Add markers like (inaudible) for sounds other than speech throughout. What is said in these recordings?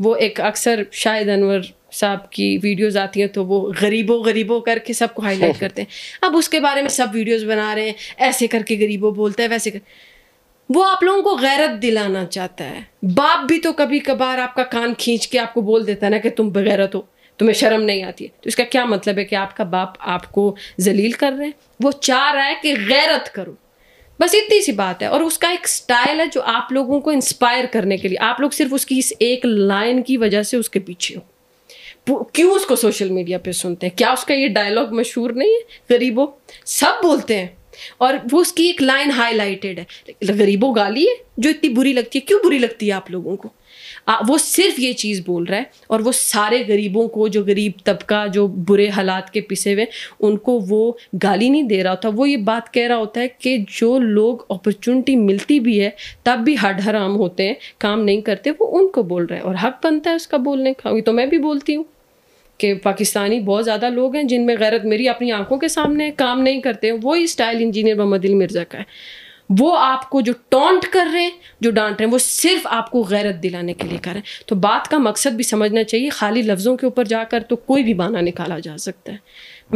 वो एक अक्सर शायद अनवर साहब की वीडियोस आती हैं तो वो गरीबों गरीबों करके सबको हाईलाइट (laughs) करते हैं अब उसके बारे में सब वीडियोस बना रहे हैं ऐसे करके गरीबों बोलता है वैसे कर वो आप लोगों को गैरत दिलाना चाहता है बाप भी तो कभी कभार आपका कान खींच के आपको बोल देता है ना कि तुम बगैरत हो तुम्हें शर्म नहीं आती है तो इसका क्या मतलब है कि आपका बाप आपको जलील कर रहे हैं वो चाह रहा है कि गैरत करो बस इतनी सी बात है और उसका एक स्टाइल है जो आप लोगों को इंस्पायर करने के लिए आप लोग सिर्फ उसकी इस एक लाइन की वजह से उसके पीछे हो क्यों उसको सोशल मीडिया पे सुनते हैं क्या उसका ये डायलॉग मशहूर नहीं है गरीबों सब बोलते हैं और वो उसकी एक लाइन हाईलाइटेड है गरीबों गाली है जो इतनी बुरी लगती है क्यों बुरी लगती है आप लोगों को आ, वो सिर्फ ये चीज़ बोल रहा है और वो सारे गरीबों को जो गरीब तबका जो बुरे हालात के पिसे हुए उनको वो गाली नहीं दे रहा होता वो ये बात कह रहा होता है कि जो लोग अपॉर्चुनिटी मिलती भी है तब भी हड हराम होते हैं काम नहीं करते वो उनको बोल रहे हैं और हक बनता है उसका बोलने का तो मैं भी बोलती हूँ कि पाकिस्तानी बहुत ज़्यादा लोग हैं जिनमें गैरत मेरी अपनी आंखों के सामने काम नहीं करते वही स्टाइल इंजीनियर मोहम्मद मिर्ज़ा का है वो आपको जो टोंट कर रहे हैं जो डांट रहे हैं वो सिर्फ आपको गैरत दिलाने के लिए कर रहे हैं तो बात का मकसद भी समझना चाहिए खाली लफ्ज़ों के ऊपर जाकर तो कोई भी बाना निकाला जा सकता है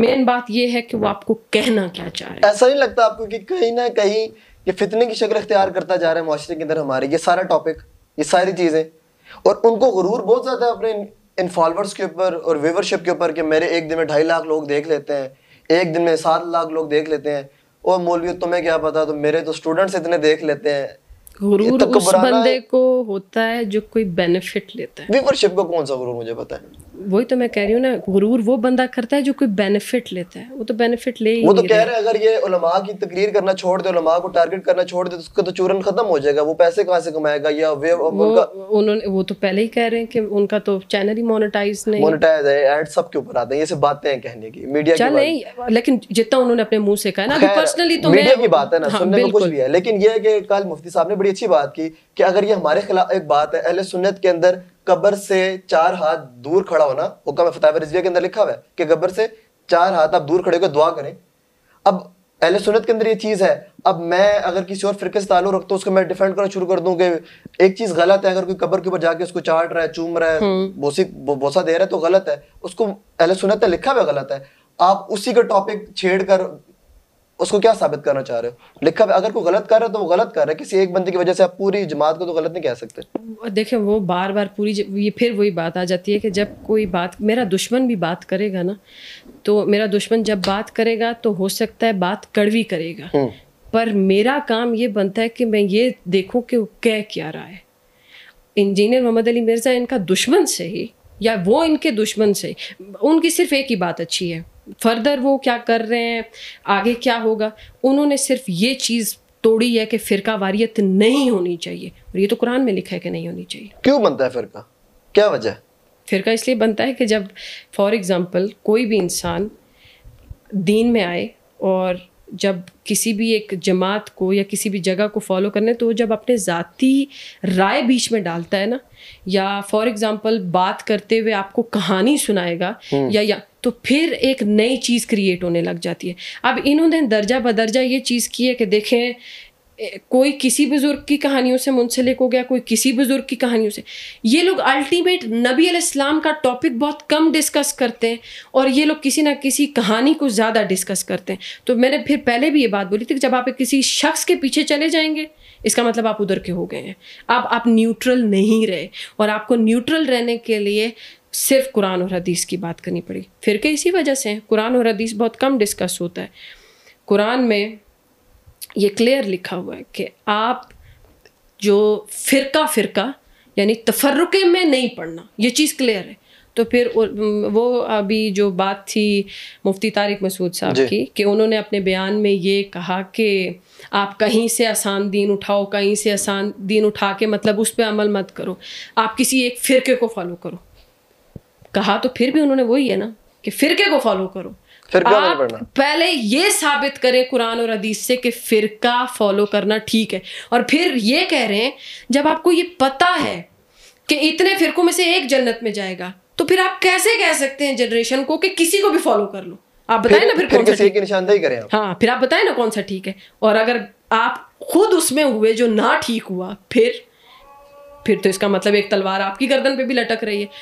मेन बात यह है कि वो आपको कहना क्या चाह रहे हैं ऐसा नहीं लगता आपको कि कहीं ना कहीं ये फितने की शक्ल अख्तियार करता जा रहा है माशरे के अंदर हमारे ये सारा टॉपिक ये सारी चीज़ें और उनको गुरूर बहुत ज़्यादा अपने इन फॉलोअर्स के ऊपर और व्यूवरशिप के ऊपर कि मेरे एक दिन में ढाई लाख लोग देख लेते हैं एक दिन में सात लाख लोग देख लेते हैं ओ मौलवी तुम्हें क्या पता तो मेरे तो स्टूडेंट्स इतने देख लेते हैं गुरूर उस बंदे को होता है जो कोई बेनिफिट लेता है को कौन सा गुरूर मुझे पता है वही तो मैं कह रही हूँ ना गुरूर वो बंदा करता है जो कोई बेनिफिट लेता है वो तो बेनिफिट ले ही वो तो कह रहे हैं अगर ये उलमा की तकरीर करना छोड़ दे उलमा को टारगेट करना छोड़ दे तो उसका तो चूरन खत्म हो जाएगा वो पैसे कहाँ से कमाएगा या वे उन्होंने वो तो पहले ही कह रहे हैं कि उनका तो चैनल ही मोनिटाइज नहीं मोनेटाइज है एड सबके ऊपर आते हैं ये सब बातें हैं कहने की मीडिया अच्छा, चल नहीं लेकिन जितना उन्होंने अपने मुंह से कहा ना पर्सनली तो मीडिया की बात है ना हाँ, सुनने को कुछ भी है लेकिन ये है कि कल मुफ्ती साहब ने बड़ी अच्छी बात की कि अगर ये हमारे खिलाफ एक बात है अहले सुन्नत के अंदर कब्र से चार हाथ दूर खड़ा होना हुक्म फतेह रिजविया के अंदर लिखा हुआ है कि कब्र से चार हाथ आप दूर खड़े होकर दुआ करें अब अहले सुनत के अंदर ये चीज़ है अब मैं अगर किसी और फिरके से ताल्लुक रखता हूँ उसको मैं डिफेंड करना शुरू कर दूँ कि एक चीज़ गलत है अगर कोई कब्र के ऊपर जाके उसको चाट रहा है चूम रहा है हम्म। बोसी बोसा दे रहा है तो गलत है उसको अहले सुनत ने लिखा हुआ गलत है आप उसी का टॉपिक छेड़ कर उसको क्या साबित करना चाह रहे हो लिखा अगर कोई गलत कर रहा है तो वो गलत कर रहा है किसी एक बंदे की वजह से आप पूरी जमात को तो गलत नहीं कह सकते देखिए वो बार बार पूरी ये फिर वही बात आ जाती है कि जब कोई बात मेरा दुश्मन भी बात करेगा ना तो मेरा दुश्मन जब बात करेगा तो हो सकता है बात कड़वी करेगा हम्म। पर मेरा काम ये बनता है कि मैं ये देखूँ कि वो कह क्या रहा है इंजीनियर मोहम्मद अली मिर्ज़ा इनका दुश्मन से ही या वो इनके दुश्मन से उनकी सिर्फ एक ही बात अच्छी है फर्दर वो क्या कर रहे हैं आगे क्या होगा उन्होंने सिर्फ ये चीज़ तोड़ी है कि फ़िरका वारियत नहीं होनी चाहिए और ये तो कुरान में लिखा है कि नहीं होनी चाहिए क्यों बनता है फ़िरका क्या वजह फ़िरका इसलिए बनता है कि जब फॉर एग्ज़ाम्पल कोई भी इंसान दीन में आए और जब किसी भी एक जमात को या किसी भी जगह को फॉलो करने तो जब अपने ज़ाती राय बीच में डालता है ना या फॉर एग्ज़ाम्पल बात करते हुए आपको कहानी सुनाएगा हम्म। या, या तो फिर एक नई चीज़ क्रिएट होने लग जाती है अब इन्होंने दर्जा बदर्जा ये चीज़ की है कि देखें कोई किसी बुज़ुर्ग की कहानियों से मुंसलिक हो गया कोई किसी बुज़ुर्ग की कहानियों से ये लोग अल्टीमेट नबी अलैहिस्सलाम का टॉपिक बहुत कम डिस्कस करते हैं और ये लोग किसी ना किसी कहानी को ज़्यादा डिस्कस करते हैं तो मैंने फिर पहले भी ये बात बोली थी कि जब आप किसी शख्स के पीछे चले जाएंगे इसका मतलब आप उधर के हो गए हैं अब आप, आप न्यूट्रल नहीं रहे और आपको न्यूट्रल रहने के लिए सिर्फ कुरान और हदीस की बात करनी पड़ी फिर के इसी वजह से कुरान और हदीस बहुत कम डिस्कस होता है कुरान में ये क्लियर लिखा हुआ है कि आप जो फ़िरका फ़िरका यानी तफरुके में नहीं पढ़ना ये चीज़ क्लियर है तो फिर वो अभी जो बात थी मुफ्ती तारिक मसूद साहब की कि उन्होंने अपने बयान में ये कहा कि आप कहीं से आसान दीन उठाओ कहीं से आसान दीन उठा के मतलब उस पर अमल मत करो आप किसी एक फ़िरके को फॉलो करो कहा तो फिर भी उन्होंने वही है ना कि फिरके को फॉलो करो फिर आप पहले ये साबित करें कुरान और हदीस से कि फिरका फॉलो करना ठीक है और फिर ये कह रहे हैं जब आपको ये पता है कि इतने फिरकों में से एक जन्नत में जाएगा तो फिर आप कैसे कह सकते हैं जनरेशन को कि किसी को भी फॉलो कर लो आप बताएं ना फिर, फिर कौन सा ठीक है हाँ फिर आप बताएं ना कौन सा ठीक है और अगर आप खुद उसमें हुए जो ना ठीक हुआ फिर फिर तो इसका मतलब एक तलवार आपकी गर्दन पे भी लटक रही है